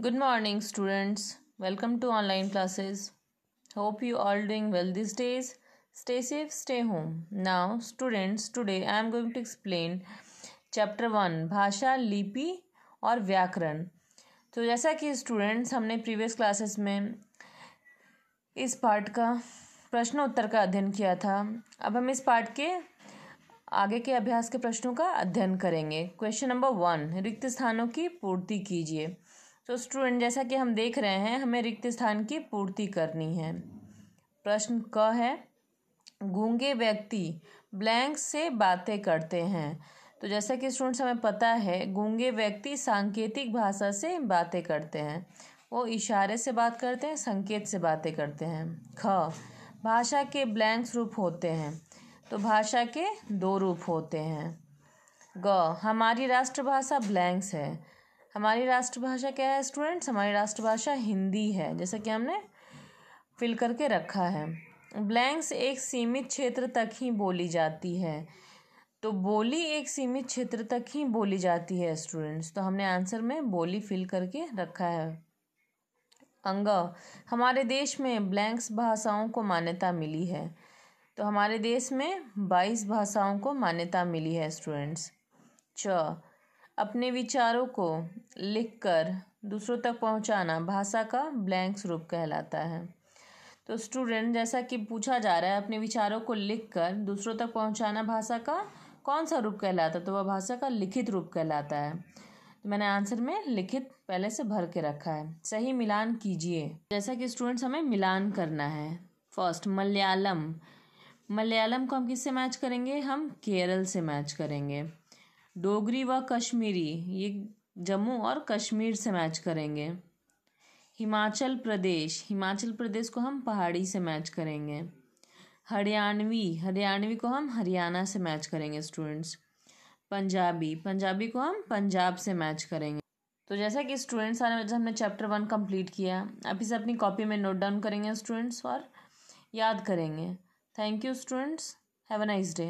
good morning students welcome to online classes hope you all doing well this days stay safe stay home now students today I am going to explain chapter one भाषा लिपि और व्याकरण तो जैसा कि students हमने previous classes में इस पार्ट का प्रश्न उत्तर का अध्ययन किया था अब हम इस पार्ट के आगे के अभ्यास के प्रश्नों का अध्ययन करेंगे क्वेश्चन नंबर वन रिक्त स्थानों की पूर्ति कीजिए तो स्टूडेंट जैसा कि हम देख रहे हैं हमें रिक्त स्थान की पूर्ति करनी है प्रश्न क है गूंगे व्यक्ति ब्लैंक से बातें करते हैं तो जैसा कि स्टूडेंट्स हमें पता है गूंगे व्यक्ति सांकेतिक भाषा से बातें करते हैं वो इशारे से बात करते हैं संकेत से बातें करते हैं ख भाषा के ब्लैंक रूप होते हैं तो भाषा के दो रूप होते हैं ग हमारी राष्ट्रभाषा ब्लैंक्स है हमारी राष्ट्रभाषा क्या है स्टूडेंट्स हमारी राष्ट्रभाषा हिंदी है जैसा कि हमने फिल करके रखा है ब्लैंक्स एक सीमित क्षेत्र तक ही बोली जाती है तो बोली एक सीमित क्षेत्र तक ही बोली जाती है स्टूडेंट्स तो हमने आंसर में बोली फिल करके रखा है अंग हमारे देश में ब्लैंक्स भाषाओं को मान्यता मिली है तो हमारे देश में बाईस भाषाओं को मान्यता मिली है स्टूडेंट्स छ अपने विचारों को लिखकर दूसरों तक पहुंचाना भाषा का ब्लैंक स्वरूप कहलाता है तो स्टूडेंट जैसा कि पूछा जा रहा है अपने विचारों को लिखकर दूसरों तक पहुंचाना भाषा का कौन सा रूप कहलाता है तो वह भाषा का लिखित रूप कहलाता है तो मैंने आंसर में लिखित पहले से भर के रखा है सही मिलान कीजिए जैसा कि स्टूडेंट्स हमें मिलान करना है फर्स्ट मलयालम मलयालम को हम किससे मैच करेंगे हम केरल से मैच करेंगे डोगरी व कश्मीरी ये जम्मू और कश्मीर से मैच करेंगे हिमाचल प्रदेश हिमाचल प्रदेश को हम पहाड़ी से मैच करेंगे हरियाणवी हरियाणवी को हम हरियाणा से मैच करेंगे स्टूडेंट्स पंजाबी पंजाबी को हम पंजाब से मैच करेंगे तो जैसा कि स्टूडेंट्स वजह हमने चैप्टर वन कंप्लीट किया आप इसे अपनी कॉपी में नोट डाउन करेंगे स्टूडेंट्स और याद करेंगे thank you students have a nice day